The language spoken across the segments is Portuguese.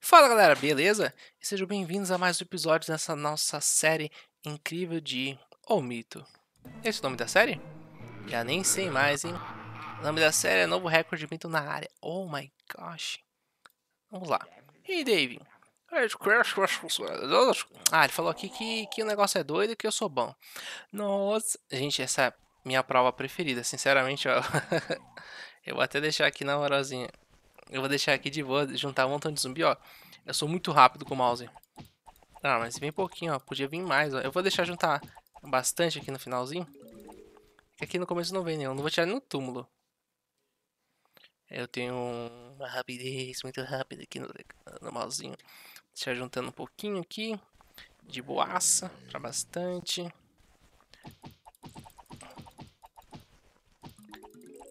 Fala galera, beleza? sejam bem-vindos a mais um episódio dessa nossa série incrível de O Mito. Esse é o nome da série? Já nem sei mais, hein? O nome da série é Novo Recorde de Mito na Área. Oh my gosh. Vamos lá. E Dave? Ah, ele falou aqui que, que o negócio é doido e que eu sou bom. Nossa, gente, essa é minha prova preferida. Sinceramente, eu, eu vou até deixar aqui na moralzinha. Eu vou deixar aqui de boa, juntar um montão de zumbi, ó. Eu sou muito rápido com o mouse. Ah, mas vem pouquinho, ó. Podia vir mais, ó. Eu vou deixar juntar bastante aqui no finalzinho. Aqui no começo não vem nenhum. Não vou tirar no túmulo. Eu tenho uma rapidez muito rápida aqui no, no mousezinho. Deixar juntando um pouquinho aqui. De boaça, pra bastante.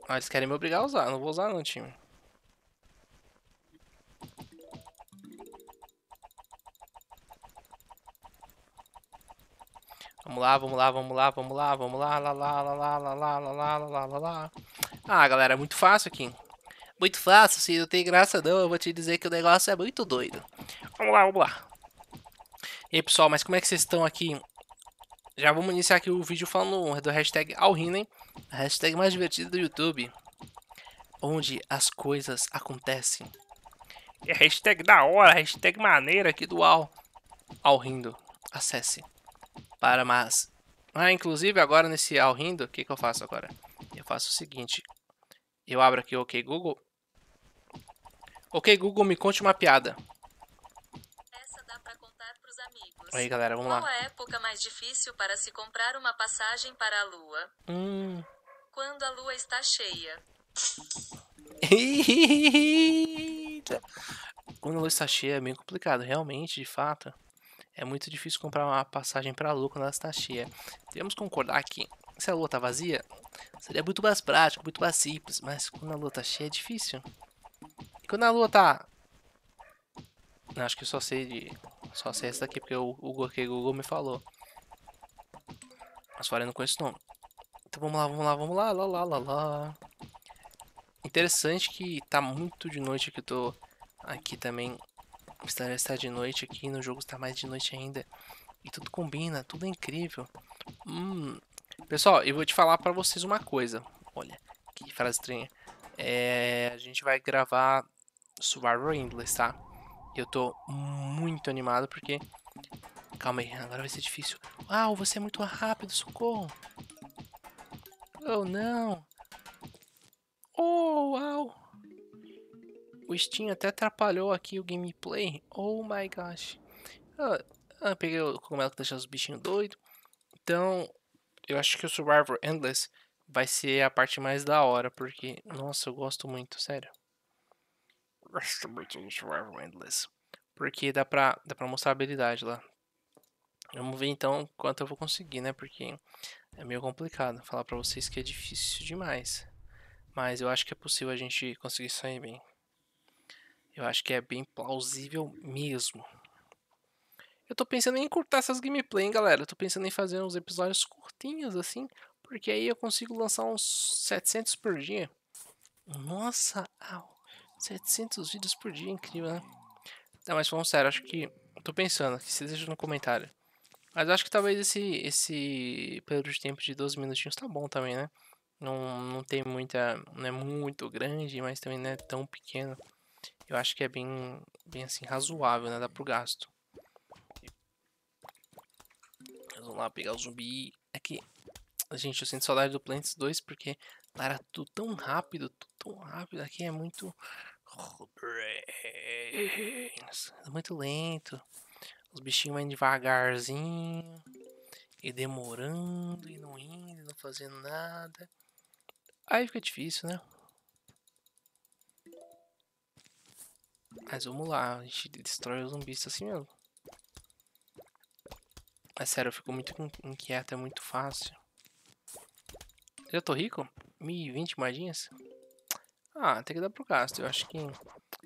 Ah, eles querem me obrigar a usar. Não vou usar não, time. Vamos lá, vamos lá, vamos lá, vamos lá, vamos lá, lá, lá, lá, lá, lá, lá, lá, lá, lá, lá. Ah, galera, é muito fácil aqui. Muito fácil, se não tem graça não, eu vou te dizer que o negócio é muito doido. Vamos lá, vamos lá. E aí, pessoal, mas como é que vocês estão aqui? Já vamos iniciar aqui o vídeo falando do hashtag Alrinem, a hashtag mais divertida do YouTube, onde as coisas acontecem. É hashtag da hora, hashtag maneira aqui do Al, Alrindo. Acesse para mas Ah, inclusive agora nesse rindo, o que, que eu faço agora? Eu faço o seguinte, eu abro aqui o OK Google. OK Google, me conte uma piada. Essa dá pra contar pros amigos. Aí galera, vamos Qual lá. Qual é a época mais difícil para se comprar uma passagem para a lua? Hum. Quando a lua está cheia. Quando a lua está cheia é bem complicado, realmente, de fato é muito difícil comprar uma passagem para Lua quando ela está cheia. Devemos concordar que, se a Lua está vazia, seria muito mais prático, muito mais simples, mas quando a Lua está cheia é difícil. E quando a Lua está... acho que eu só sei de... Só sei essa daqui, porque o, o Google me falou. Mas eu não conheço o nome. Então vamos lá, vamos lá, vamos lá, lá, lá, lá, lá. Interessante que tá muito de noite que eu tô aqui também o estádio está de noite aqui, no jogo está mais de noite ainda. E tudo combina, tudo é incrível. Hum. Pessoal, eu vou te falar para vocês uma coisa. Olha, que frase estranha. É, a gente vai gravar Survivor Endless, tá? Eu tô muito animado porque... Calma aí, agora vai ser difícil. Uau, você é muito rápido, socorro. Oh, não. Oh, uau. O Steam até atrapalhou aqui o gameplay. Oh my gosh. Ah, ah, peguei o cogumelo que deixa os bichinhos doidos. Então, eu acho que o Survivor Endless vai ser a parte mais da hora, porque, nossa, eu gosto muito, sério. Gosto muito do Survivor Endless. Porque dá pra, dá pra mostrar a habilidade lá. Vamos ver então quanto eu vou conseguir, né? Porque é meio complicado falar pra vocês que é difícil demais. Mas eu acho que é possível a gente conseguir sair bem. Eu acho que é bem plausível mesmo. Eu tô pensando em encurtar essas gameplay, hein, galera. Eu tô pensando em fazer uns episódios curtinhos, assim. Porque aí eu consigo lançar uns 700 por dia. Nossa, au, 700 vídeos por dia, incrível, né? Não, mas falando sério, acho que... Tô pensando, que você deixa no comentário. Mas acho que talvez esse, esse período de tempo de 12 minutinhos tá bom também, né? Não, não tem muita... Não é muito grande, mas também não é tão pequeno eu acho que é bem, bem assim, razoável, né? Dá pro gasto. Vamos lá pegar o zumbi. Aqui. É gente, eu sinto saudade do Plants 2 porque lá era tudo tão rápido, tudo tão rápido. Aqui é muito... muito lento. Os bichinhos vão devagarzinho. E demorando, e não indo, não fazendo nada. Aí fica difícil, né? Mas vamos lá, a gente destrói os zumbis assim mesmo. Mas sério, eu fico muito inquieto, é muito fácil. Eu tô rico? 1.020 moedinhas? Ah, tem que dar pro gasto. Eu acho que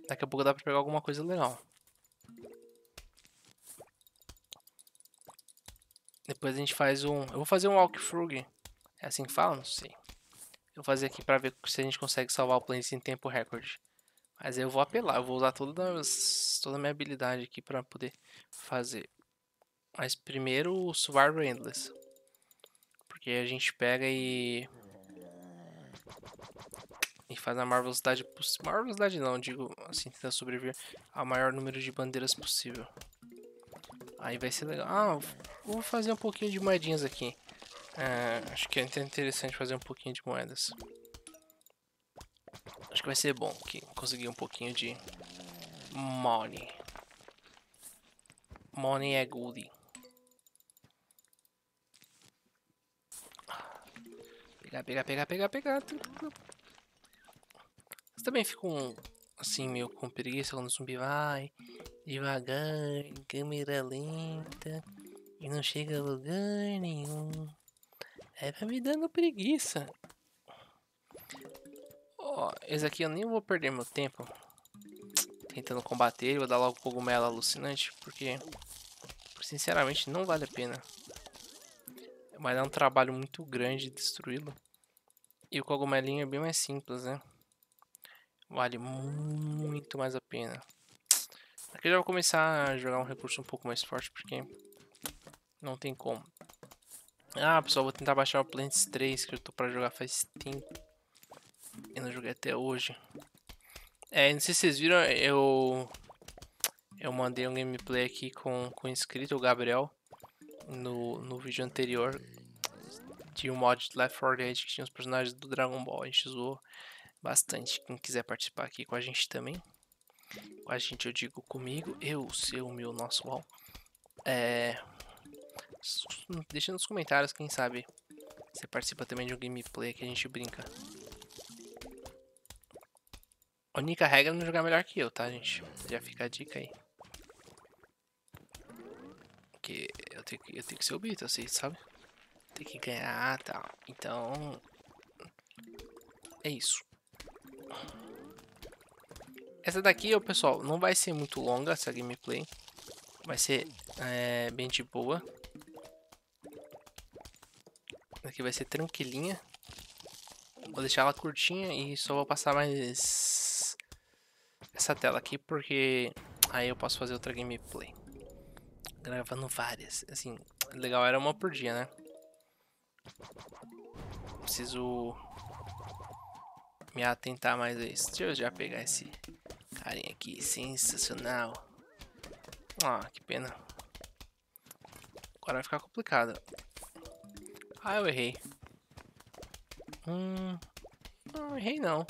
daqui a pouco dá pra pegar alguma coisa legal. Depois a gente faz um... Eu vou fazer um walkthrough. É assim que fala? Não sei. Eu vou fazer aqui pra ver se a gente consegue salvar o planeta em tempo recorde. Mas eu vou apelar, eu vou usar todas, toda a minha habilidade aqui para poder fazer. Mas primeiro o Survivor Endless. Porque a gente pega e... E faz a maior velocidade possível. Maior velocidade não, digo assim, tentar sobreviver ao maior número de bandeiras possível. Aí vai ser legal. Ah, vou fazer um pouquinho de moedinhas aqui. É, acho que é interessante fazer um pouquinho de moedas vai ser bom, que consegui um pouquinho de money. Money é good Pegar, pegar, pegar, pegar, pegar. também fico assim, meio com preguiça quando o zumbi vai devagar, câmera lenta e não chega a lugar nenhum. É, pra me dando preguiça. Ó, esse aqui eu nem vou perder meu tempo tentando combater ele. Vou dar logo o cogumelo alucinante, porque sinceramente não vale a pena. Vai dar é um trabalho muito grande destruí-lo. E o cogumelinho é bem mais simples, né? Vale muito mais a pena. Aqui eu já vou começar a jogar um recurso um pouco mais forte, porque não tem como. Ah, pessoal, vou tentar baixar o Plants 3, que eu tô pra jogar faz tempo. Eu não joguei até hoje. É, não sei se vocês viram, eu... Eu mandei um gameplay aqui com, com o inscrito, o Gabriel, no, no vídeo anterior. De um mod de Left 4 Dead que tinha os personagens do Dragon Ball. A gente zoou bastante. Quem quiser participar aqui com a gente também. Com a gente, eu digo comigo. Eu, seu, meu, nosso, uau. É... Deixa nos comentários, quem sabe você participa também de um gameplay que a gente brinca. A única regra é não jogar melhor que eu, tá, gente? Já fica a dica aí. Porque eu tenho que, eu tenho que ser o Beatle, assim, sabe? Tem que ganhar e tá. tal. Então... É isso. Essa daqui, pessoal, não vai ser muito longa essa gameplay. Vai ser é, bem de boa. Aqui vai ser tranquilinha. Vou deixar ela curtinha e só vou passar mais essa tela aqui porque aí eu posso fazer outra gameplay. Gravando várias. Assim, legal era uma por dia, né? Preciso me atentar mais a isso. Deixa eu já pegar esse carinha aqui. Sensacional. Ah, que pena. Agora vai ficar complicado. Ah, eu errei. Hum... Não errei não.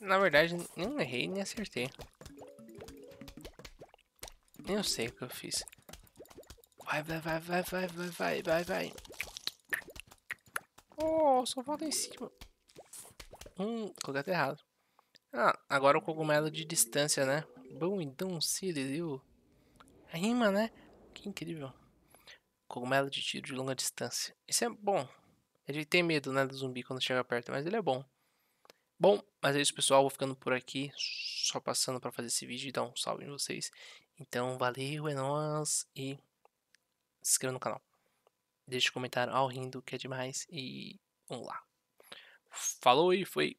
Na verdade, nem errei, nem acertei. Nem eu sei o que eu fiz. Vai, vai, vai, vai, vai, vai, vai, vai, vai. Oh, só falta em cima. Hum, coloquei errado. Ah, agora o cogumelo de distância, né? Bom, então se deu. Rima, né? Que incrível. Cogumelo de tiro de longa distância. Isso é bom. Ele tem medo, né, do zumbi quando chega perto, mas ele é bom. Bom, mas é isso, pessoal. Vou ficando por aqui. Só passando para fazer esse vídeo e dar um salve em vocês. Então, valeu, é nóis. E se inscreva no canal. Deixe um comentário ao rindo, que é demais. E vamos lá. Falou e foi.